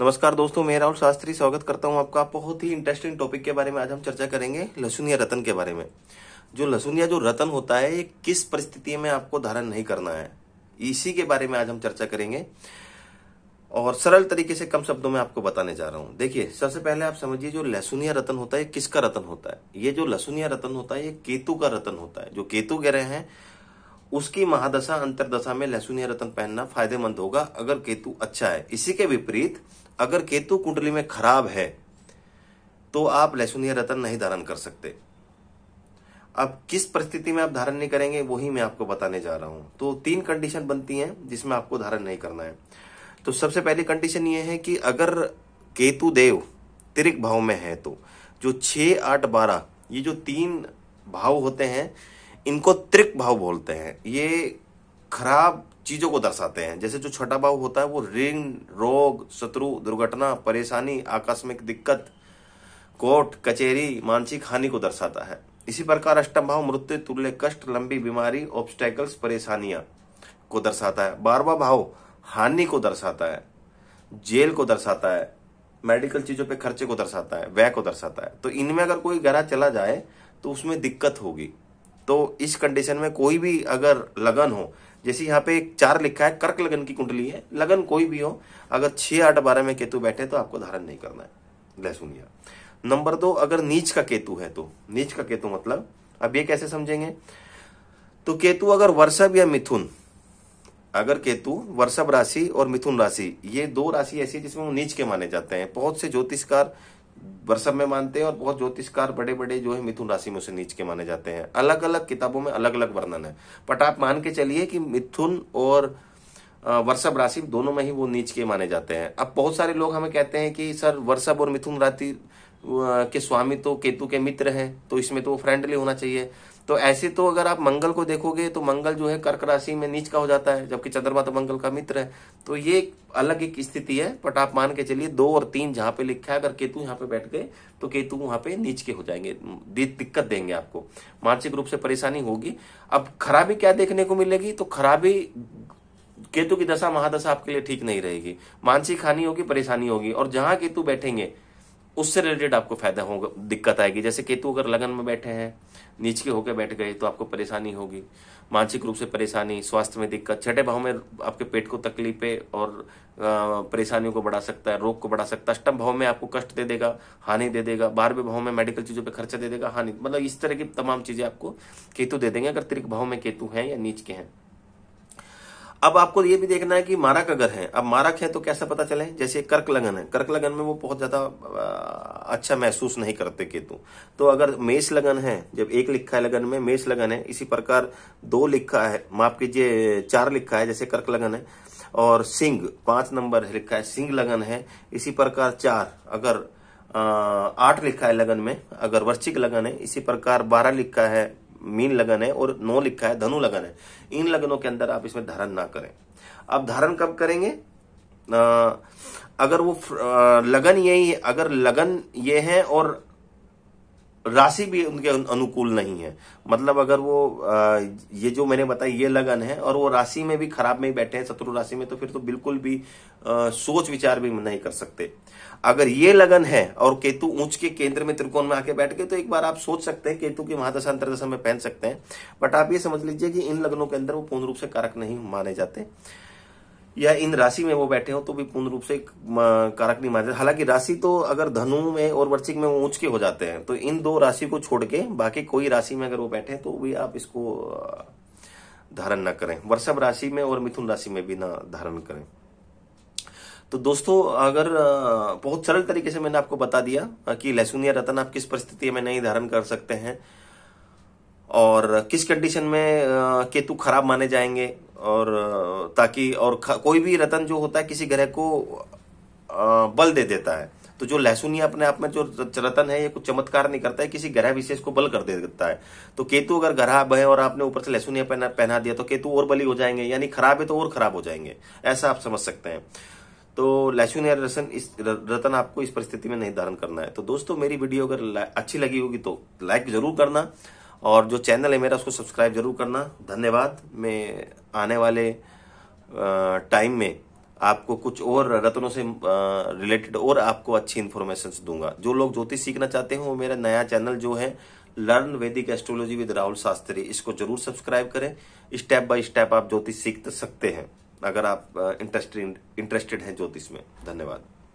नमस्कार दोस्तों मैं राहुल शास्त्री स्वागत करता हूं आपका बहुत ही इंटरेस्टिंग टॉपिक के बारे में आज हम चर्चा करेंगे लहसुन या रतन के बारे में जो लहसुन या जो रतन होता है ये किस परिस्थिति में आपको धारण नहीं करना है इसी के बारे में आज हम चर्चा करेंगे और सरल तरीके से कम शब्दों में आपको बताने जा रहा हूं देखिए सबसे पहले आप समझिए जो लहसुन या रतन होता है किसका रतन होता है ये जो लहसुन या रतन होता है ये केतु का रतन होता है जो केतु ग्रह हैं उसकी महादशा अंतरदशा में लहसुन या रतन पहनना फायदेमंद होगा अगर केतु अच्छा है इसी के विपरीत अगर केतु कुंडली में खराब है तो आप लहसुन या रतन नहीं धारण कर सकते अब किस परिस्थिति में आप धारण नहीं करेंगे वही मैं आपको बताने जा रहा हूं तो तीन कंडीशन बनती हैं जिसमें आपको धारण नहीं करना है तो सबसे पहली कंडीशन ये है कि अगर केतु देव तिरिक भाव में है तो जो छ आठ बारह ये जो तीन भाव होते हैं इनको त्रिक भाव बोलते हैं ये खराब चीजों को दर्शाते हैं जैसे जो छठा भाव होता है वो ऋण रोग शत्रु दुर्घटना परेशानी आकस्मिक दिक्कत कोर्ट कचेरी मानसिक हानि को दर्शाता है इसी प्रकार अष्टम भाव मृत्यु तुल्य कष्ट लंबी बीमारी ऑब्स्टेकल्स परेशानियां को दर्शाता है बारवा भाव हानि को दर्शाता है जेल को दर्शाता है मेडिकल चीजों पे खर्चे को दर्शाता है व्यय को दर्शाता है तो इनमें अगर कोई गहरा चला जाए तो उसमें दिक्कत होगी तो इस कंडीशन में कोई भी अगर लगन हो जैसे यहाँ पे एक चार लिखा है कर्क लगन की कुंडली है लगन कोई भी हो अगर छह आठ बारह में केतु बैठे तो आपको धारण नहीं करना है लहसुनिया नंबर दो अगर नीच का केतु है तो नीच का केतु मतलब अब ये कैसे समझेंगे तो केतु अगर वर्षभ या मिथुन अगर केतु वर्षभ राशि और मिथुन राशि ये दो राशि ऐसी जिसमें वो नीच के माने जाते हैं बहुत से ज्योतिषकार वर्षभ में मानते हैं और बहुत ज्योतिषकार बड़े बड़े जो है मिथुन राशि में उसे नीच के माने जाते हैं अलग अलग किताबों में अलग अलग वर्णन है बट आप मान के चलिए कि मिथुन और वर्षभ राशि दोनों में ही वो नीच के माने जाते हैं अब बहुत सारे लोग हमें कहते हैं कि सर वर्षभ और मिथुन राशि के स्वामी तो केतु के मित्र हैं तो इसमें तो वो फ्रेंडली होना चाहिए तो ऐसे तो अगर आप मंगल को देखोगे तो मंगल जो है कर्क राशि में नीच का हो जाता है जबकि चंद्रमा तो मंगल का मित्र है तो ये अलग एक स्थिति है बट आप मान के चलिए दो और तीन जहां पे लिखा है अगर केतु यहाँ पे बैठ गए तो केतु वहां पे नीच के हो जाएंगे दिक्कत देंगे आपको मानसिक रूप से परेशानी होगी अब खराबी क्या देखने को मिलेगी तो खराबी केतु की दशा महादशा आपके लिए ठीक नहीं रहेगी मानसिक हानि होगी परेशानी होगी और जहां केतु बैठेंगे उससे रिलेटेड आपको फायदा होगा दिक्कत आएगी जैसे केतु अगर लगन में बैठे हैं नीच के होकर बैठ गए तो आपको परेशानी होगी मानसिक रूप से परेशानी स्वास्थ्य में दिक्कत छठे भाव में आपके पेट को तकलीफे और परेशानियों को बढ़ा सकता है रोग को बढ़ा सकता है अष्टम भाव में आपको कष्ट दे देगा हानि दे देगा बारहवें भाव में मेडिकल चीजों पर खर्चा दे देगा हानि मतलब इस तरह की तमाम चीजें आपको केतु दे देंगे अगर त्रिक भाव में केतु है या नीच के हैं अब आपको ये भी देखना है कि मारक अगर है अब मारक है तो कैसा पता चले जैसे कर्क लगन है कर्क लगन में वो बहुत ज्यादा अच्छा महसूस नहीं करते केतु तो अगर मेष लगन है जब एक लिखा है लगन में मेष लगन है इसी प्रकार दो लिखा है माफ कीजिए चार लिखा है जैसे कर्क लगन है और सिंह पांच नंबर लिखा है सिंह लगन है इसी प्रकार चार अगर आठ लिखा है लगन में अगर वर्षिक लगन है इसी प्रकार बारह लिखा है मीन लगन है और नो लिखा है धनु लगन है इन लगनों के अंदर आप इसमें धारण ना करें अब धारण कब करेंगे आ, अगर वो आ, लगन यही है अगर लगन ये है और राशि भी उनके अनुकूल नहीं है मतलब अगर वो ये जो मैंने बताया ये लगन है और वो राशि में भी खराब में ही बैठे हैं शत्रु राशि में तो फिर तो बिल्कुल भी आ, सोच विचार भी नहीं कर सकते अगर ये लगन है और केतु ऊंच के केंद्र में त्रिकोण में आके बैठ गए तो एक बार आप सोच सकते हैं केतु की महादशा अंतरदशा में पहन सकते हैं बट आप ये समझ लीजिए कि इन लगनों के अंदर वो पूर्ण रूप से कारक नहीं माने जाते या इन राशि में वो बैठे हो तो भी पूर्ण रूप से कारक नहीं मानते हालांकि राशि तो अगर धनु में और वर्षिक में वो ऊंच के हो जाते हैं तो इन दो राशि को छोड़ के बाकी कोई राशि में अगर वो बैठे तो भी आप इसको धारण ना करें वर्षभ राशि में और मिथुन राशि में भी ना धारण करें तो दोस्तों अगर बहुत सरल तरीके से मैंने आपको बता दिया कि लहसुनिया रतन आप किस परिस्थिति में नहीं धारण कर सकते हैं और किस कंडीशन में केतु खराब माने जाएंगे और ताकि और कोई भी रतन जो होता है किसी ग्रह को बल दे देता है तो जो लहसुनिया अपने आप में जो रतन है ये कुछ चमत्कार नहीं करता है किसी ग्रह विशेष को बल कर देता है तो केतु अगर ग्रह बहे और आपने ऊपर से लहसुनिया पहना पहना दिया तो केतु और बली हो जाएंगे यानी खराब है तो और खराब हो जाएंगे ऐसा आप समझ सकते हैं तो लहसुनिया रसन इस रतन आपको इस परिस्थिति में नहीं धारण करना है तो दोस्तों मेरी वीडियो अगर अच्छी लगी होगी तो लाइक जरूर करना और जो चैनल है मेरा उसको सब्सक्राइब जरूर करना धन्यवाद मैं आने वाले टाइम में आपको कुछ और रत्नों से रिलेटेड और आपको अच्छी इन्फॉर्मेशन दूंगा जो लोग ज्योतिष सीखना चाहते हैं वो मेरा नया चैनल जो है लर्न वैदिक एस्ट्रोलॉजी विद राहुल शास्त्री इसको जरूर सब्सक्राइब करें स्टेप बाय स्टेप आप ज्योतिष सीख सकते हैं अगर आप इंटरेस्टेड इंटरेस्टेड हैं ज्योतिष में धन्यवाद